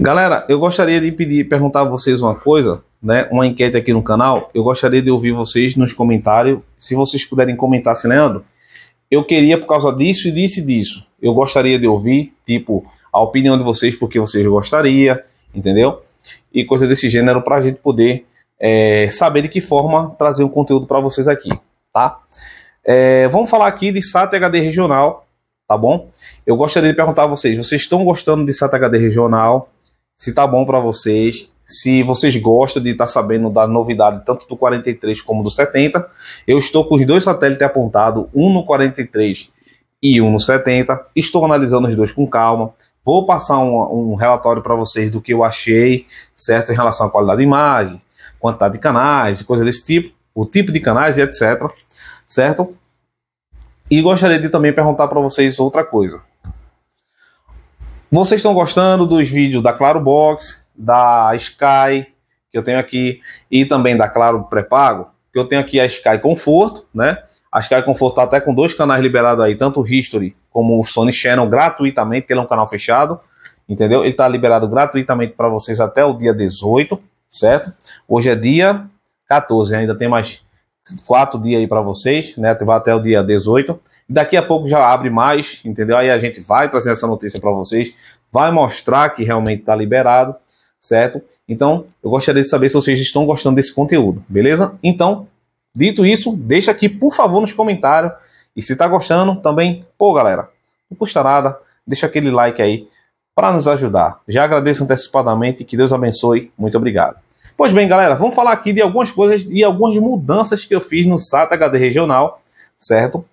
Galera, eu gostaria de pedir, perguntar a vocês uma coisa, né? Uma enquete aqui no canal. Eu gostaria de ouvir vocês nos comentários. Se vocês puderem comentar, se Leandro, eu queria por causa disso e disso e disso. Eu gostaria de ouvir, tipo, a opinião de vocês, porque vocês gostariam, entendeu? E coisa desse gênero para a gente poder é, saber de que forma trazer um conteúdo para vocês aqui, tá? É, vamos falar aqui de SAT HD regional, tá bom? Eu gostaria de perguntar a vocês, vocês estão gostando de SAT HD regional? se tá bom para vocês, se vocês gostam de estar tá sabendo da novidade tanto do 43 como do 70. Eu estou com os dois satélites apontados, um no 43 e um no 70. Estou analisando os dois com calma. Vou passar um, um relatório para vocês do que eu achei, certo? Em relação à qualidade de imagem, quantidade de canais e coisa desse tipo, o tipo de canais e etc, certo? E gostaria de também perguntar para vocês outra coisa. Vocês estão gostando dos vídeos da Claro Box, da Sky, que eu tenho aqui, e também da Claro Pré-Pago, que eu tenho aqui a Sky Conforto, né? A Sky Conforto tá até com dois canais liberados aí, tanto o History como o Sony Channel, gratuitamente, que ele é um canal fechado, entendeu? Ele tá liberado gratuitamente para vocês até o dia 18, certo? Hoje é dia 14, ainda tem mais quatro dias aí para vocês, né? Vai até o dia 18. Daqui a pouco já abre mais, entendeu? Aí a gente vai trazer essa notícia para vocês, vai mostrar que realmente está liberado, certo? Então, eu gostaria de saber se vocês estão gostando desse conteúdo, beleza? Então, dito isso, deixa aqui, por favor, nos comentários. E se está gostando, também, pô, galera, não custa nada, deixa aquele like aí para nos ajudar. Já agradeço antecipadamente, que Deus abençoe, muito obrigado. Pois bem, galera, vamos falar aqui de algumas coisas e algumas mudanças que eu fiz no SAT HD Regional, certo?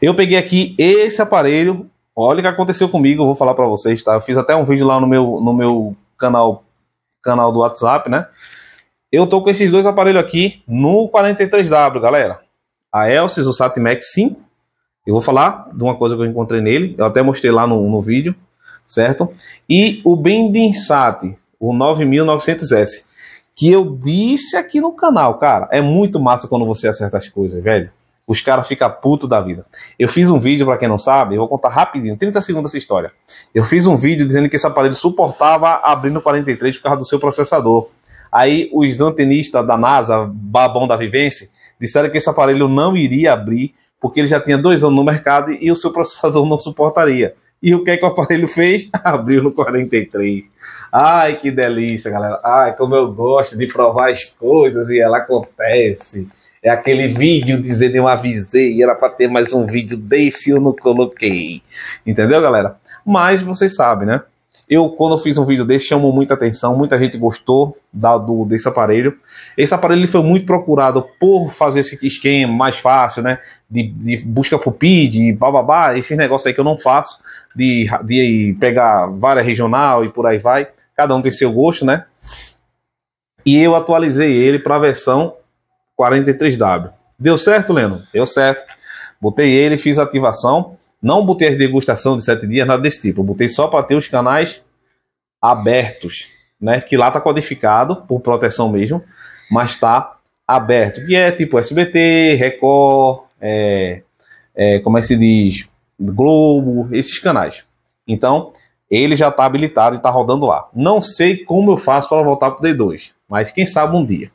Eu peguei aqui esse aparelho. Olha o que aconteceu comigo, eu vou falar para vocês, tá? Eu fiz até um vídeo lá no meu, no meu canal, canal do WhatsApp, né? Eu tô com esses dois aparelhos aqui no 43W, galera. A Elsys, o Satmax 5. Eu vou falar de uma coisa que eu encontrei nele. Eu até mostrei lá no, no vídeo, certo? E o Bending Sat, o 9900S. Que eu disse aqui no canal, cara. É muito massa quando você acerta as coisas, velho. Os caras ficam puto da vida. Eu fiz um vídeo, para quem não sabe, eu vou contar rapidinho, 30 segundos essa história. Eu fiz um vídeo dizendo que esse aparelho suportava abrir no 43 por causa do seu processador. Aí os antenistas da NASA, babão da vivência, disseram que esse aparelho não iria abrir porque ele já tinha dois anos no mercado e o seu processador não suportaria. E o que é que o aparelho fez? Abriu no 43. Ai, que delícia, galera. Ai, como eu gosto de provar as coisas e ela acontece. É aquele vídeo dizendo eu avisei, era para ter mais um vídeo desse eu não coloquei. Entendeu, galera? Mas vocês sabem, né? Eu, quando eu fiz um vídeo desse, chamou muita atenção, muita gente gostou da, do, desse aparelho. Esse aparelho ele foi muito procurado por fazer esse esquema mais fácil, né? De, de busca por PID, bababá, esses negócios aí que eu não faço, de, de pegar vara regional e por aí vai. Cada um tem seu gosto, né? E eu atualizei ele para a versão 43W. Deu certo, Leno? Deu certo. Botei ele, fiz a ativação. Não botei as degustação de 7 dias, nada desse tipo. Eu botei só para ter os canais abertos, né? Que lá tá codificado por proteção mesmo, mas tá aberto. Que é tipo SBT, Record, é, é, como é que se diz? Globo, esses canais. Então, ele já está habilitado e está rodando lá. Não sei como eu faço para voltar para o D2, mas quem sabe um dia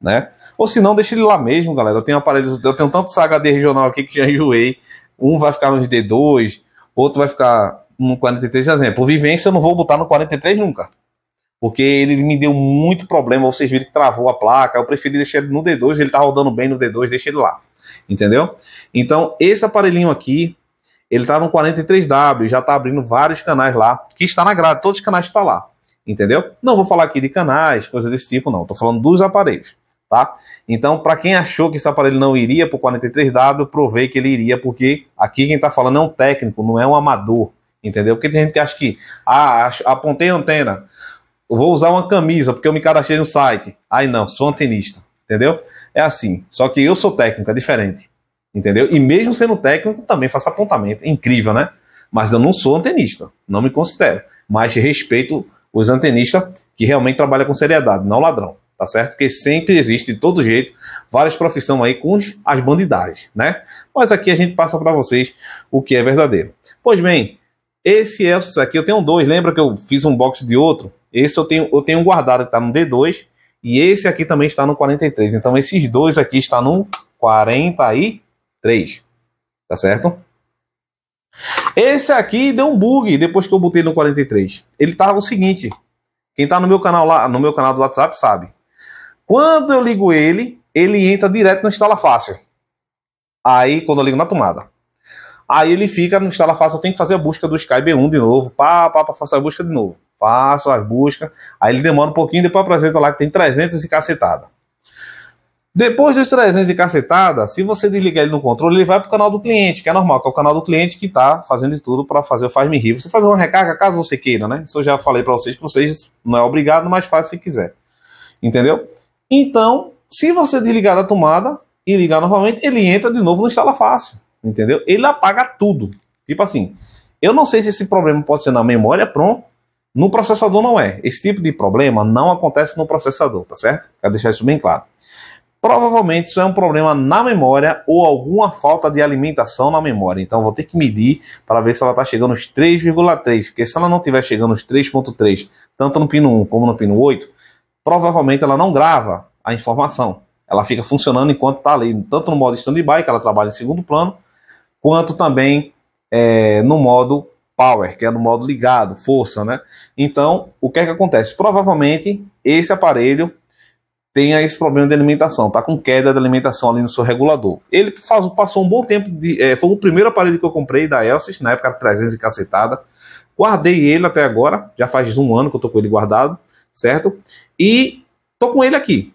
né? Ou se não, deixa ele lá mesmo, galera. Eu tenho aparelhos, eu tenho tanto HD regional aqui que já enjoei. Um vai ficar nos D2, outro vai ficar no 43, exemplo. O Vivência eu não vou botar no 43 nunca. Porque ele me deu muito problema, vocês viram que travou a placa. Eu preferi deixar ele no D2, ele tá rodando bem no D2, deixa ele lá. Entendeu? Então, esse aparelhinho aqui, ele tá no 43W, já tá abrindo vários canais lá, que está na grade, todos os canais estão tá lá. Entendeu? Não vou falar aqui de canais, coisa desse tipo, não. Tô falando dos aparelhos tá? Então, para quem achou que esse aparelho não iria para o 43W, provei que ele iria, porque aqui quem está falando é um técnico, não é um amador, entendeu? Porque tem gente que acha que, ah, apontei a antena, vou usar uma camisa, porque eu me cadastrei no site. Aí não, sou antenista, entendeu? É assim, só que eu sou técnico, é diferente, entendeu? E mesmo sendo técnico, também faço apontamento, é incrível, né? Mas eu não sou antenista, não me considero, mas respeito os antenistas que realmente trabalham com seriedade, não ladrão tá certo? Porque sempre existe, de todo jeito, várias profissões aí com as bandidagens, né? Mas aqui a gente passa para vocês o que é verdadeiro. Pois bem, esse é Elsis aqui, eu tenho dois, lembra que eu fiz um box de outro? Esse eu tenho, eu tenho guardado, tá no D2, e esse aqui também está no 43. Então esses dois aqui está no 43, tá certo? Esse aqui deu um bug depois que eu botei no 43. Ele tava o seguinte, quem tá no meu canal lá, no meu canal do WhatsApp sabe. Quando eu ligo ele, ele entra direto no instala fácil. Aí, quando eu ligo na tomada. Aí ele fica no instala fácil, eu tenho que fazer a busca do Sky B 1 de novo. Pá, pá, pá, faço a busca de novo. Faço as buscas. Aí ele demora um pouquinho, depois apresenta lá que tem 300 e cacetada. Depois dos 300 e cacetada, se você desligar ele no controle, ele vai para o canal do cliente, que é normal, que é o canal do cliente que está fazendo de tudo para fazer o faz-me Você faz uma recarga caso você queira, né? Isso eu já falei para vocês que vocês não é obrigado, mas faz se quiser. Entendeu? Então, se você desligar a tomada e ligar novamente, ele entra de novo no instala fácil, entendeu? Ele apaga tudo. Tipo assim, eu não sei se esse problema pode ser na memória pronto, no processador não é. Esse tipo de problema não acontece no processador, tá certo? Quero deixar isso bem claro. Provavelmente isso é um problema na memória ou alguma falta de alimentação na memória. Então vou ter que medir para ver se ela está chegando aos 3,3, porque se ela não estiver chegando aos 3,3, tanto no pino 1 como no pino 8, provavelmente ela não grava a informação. Ela fica funcionando enquanto está ali, tanto no modo stand-by, que ela trabalha em segundo plano, quanto também é, no modo power, que é no modo ligado, força, né? Então, o que é que acontece? Provavelmente esse aparelho tenha esse problema de alimentação, Está com queda de alimentação ali no seu regulador. Ele faz, passou um bom tempo, de, é, foi o primeiro aparelho que eu comprei da Elsys, na época era 300 e cacetada, Guardei ele até agora, já faz um ano que eu tô com ele guardado, certo? E tô com ele aqui.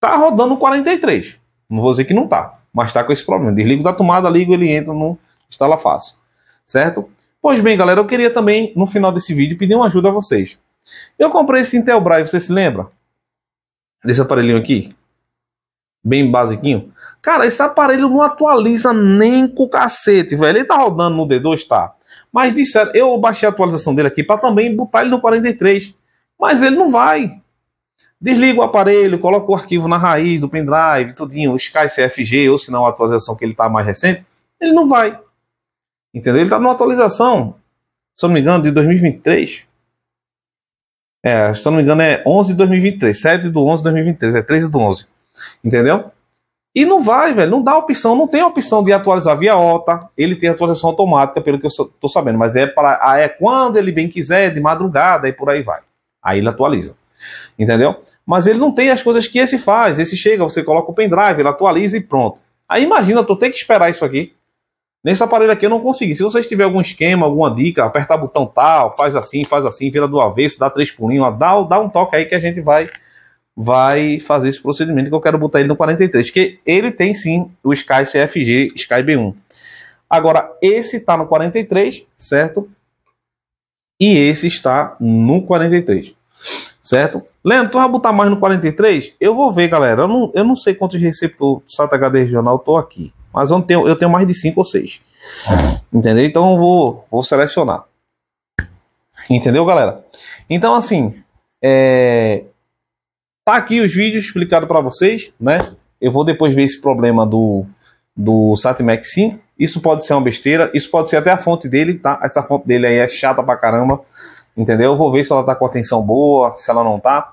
Tá rodando 43. Não vou dizer que não tá, mas tá com esse problema. Desligo da tomada, ligo, ele entra no instala fácil, certo? Pois bem, galera, eu queria também, no final desse vídeo, pedir uma ajuda a vocês. Eu comprei esse Intelbras, você se lembra? Desse aparelhinho aqui? Bem basiquinho. Cara, esse aparelho não atualiza nem com o cacete, velho. Ele tá rodando no D2, tá? Mas disseram, eu baixei a atualização dele aqui para também botar ele no 43. Mas ele não vai. Desliga o aparelho, coloca o arquivo na raiz do pendrive, tudinho, o Sky CFG ou se não a atualização que ele está mais recente, ele não vai. Entendeu? Ele está numa atualização, se eu não me engano, de 2023. É, se eu não me engano, é 11 de 2023, 7 de 11 de 2023, é 13 de 11. Entendeu? E não vai, velho. Não dá opção, não tem a opção de atualizar via OTA. Ele tem atualização automática, pelo que eu estou sabendo, mas é para ah, é quando ele bem quiser, de madrugada e por aí vai. Aí ele atualiza. Entendeu? Mas ele não tem as coisas que esse faz. Esse chega, você coloca o pendrive, ele atualiza e pronto. Aí imagina, tu tem que esperar isso aqui. Nesse aparelho aqui eu não consegui. Se vocês tiverem algum esquema, alguma dica, apertar botão tal, faz assim, faz assim, vira do avesso, dá três pulinhos, dá, dá um toque aí que a gente vai vai fazer esse procedimento que eu quero botar ele no 43, que ele tem sim o Sky CFG Sky B1. Agora, esse está no 43, certo? E esse está no 43, certo? Leandro, tu vai botar mais no 43? Eu vou ver, galera. Eu não, eu não sei quantos receptor SATA HD regional tô aqui, mas eu tenho, eu tenho mais de 5 ou 6. Entendeu? Então eu vou, vou selecionar. Entendeu, galera? Então, assim, é, Tá aqui os vídeos explicados para vocês, né? Eu vou depois ver esse problema do, do SatMac 5. Isso pode ser uma besteira, isso pode ser até a fonte dele, tá? Essa fonte dele aí é chata pra caramba, entendeu? Eu vou ver se ela tá com a tensão boa, se ela não tá,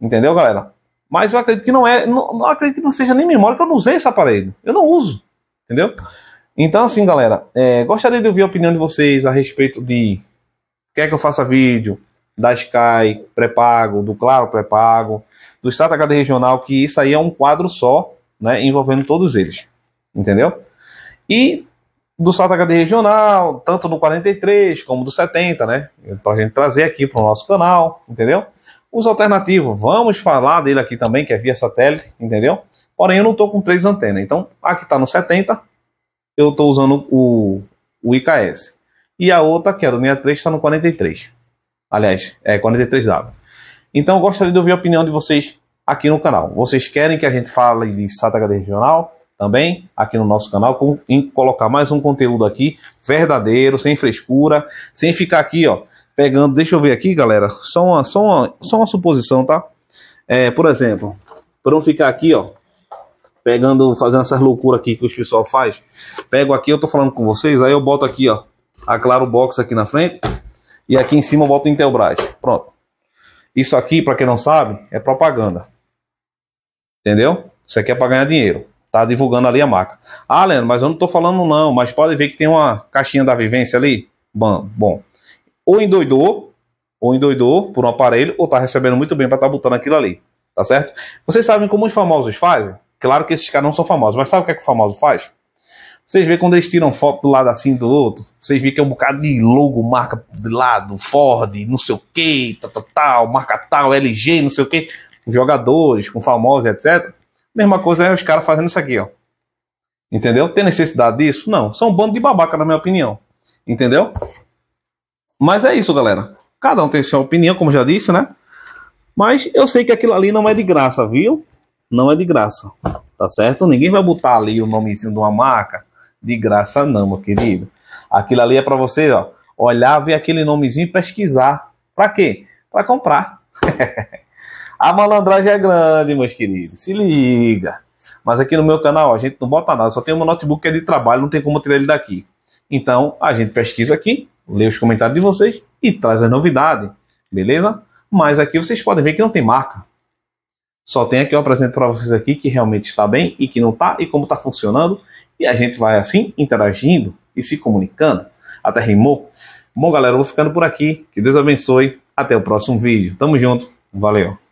entendeu, galera? Mas eu acredito que não é, não, não acredito que não seja nem memória, que eu não usei esse aparelho, eu não uso, entendeu? Então, assim, galera, é, gostaria de ouvir a opinião de vocês a respeito de quer que eu faça vídeo da Sky pré-pago, do Claro pré-pago, do Estado HD regional, que isso aí é um quadro só, né, envolvendo todos eles. Entendeu? E do Estado HD regional, tanto do 43 como do 70, né? Para a gente trazer aqui para o nosso canal, entendeu? Os alternativos, vamos falar dele aqui também, que é via satélite, entendeu? Porém, eu não estou com três antenas. Então, a que está no 70, eu estou usando o, o IKS. E a outra, que é do 63, está no 43. Aliás, é 43W. Então eu gostaria de ouvir a opinião de vocês aqui no canal. Vocês querem que a gente fale de SAT regional? Também aqui no nosso canal, com, em colocar mais um conteúdo aqui verdadeiro, sem frescura, sem ficar aqui, ó, pegando. Deixa eu ver aqui, galera, só uma, só uma, só uma suposição, tá? É, por exemplo, para não ficar aqui, ó, pegando, fazendo essas loucuras aqui que os pessoal faz. Pego aqui, eu tô falando com vocês, aí eu boto aqui, ó, a Claro Box aqui na frente e aqui em cima eu boto Intelbras. Pronto. Isso aqui, para quem não sabe, é propaganda. Entendeu? Isso aqui é para ganhar dinheiro. Tá divulgando ali a marca. Ah, Leandro, mas eu não estou falando não, mas pode ver que tem uma caixinha da vivência ali. Bom, bom. ou endoidou, ou endoidou por um aparelho, ou tá recebendo muito bem para estar tá botando aquilo ali. Tá certo? Vocês sabem como os famosos fazem? Claro que esses caras não são famosos, mas sabe o que, é que o famoso faz? Vocês vê quando eles tiram foto do lado assim do outro, vocês vê que é um bocado de logo, marca de lado, Ford, não sei o que, tal, tal, tal, marca tal, LG, não sei o que, jogadores, com famosos, etc. Mesma coisa é os caras fazendo isso aqui, ó. Entendeu? Tem necessidade disso? Não. São um bando de babaca, na minha opinião. Entendeu? Mas é isso, galera. Cada um tem sua opinião, como já disse, né? Mas eu sei que aquilo ali não é de graça, viu? Não é de graça. Tá certo? Ninguém vai botar ali o nomezinho de uma marca de graça, não, meu querido. Aquilo ali é para você, ó, olhar, ver aquele nomezinho e pesquisar. Para quê? Para comprar. a malandragem é grande, meus queridos. Se liga. Mas aqui no meu canal a gente não bota nada, só tem um notebook que é de trabalho, não tem como tirar ele daqui. Então a gente pesquisa aqui, lê os comentários de vocês e traz a novidade, beleza? Mas aqui vocês podem ver que não tem marca. Só tem aqui eu apresento para vocês aqui que realmente está bem e que não está e como está funcionando. E a gente vai assim interagindo e se comunicando. Até rimou. Bom, galera, eu vou ficando por aqui. Que Deus abençoe. Até o próximo vídeo. Tamo junto. Valeu.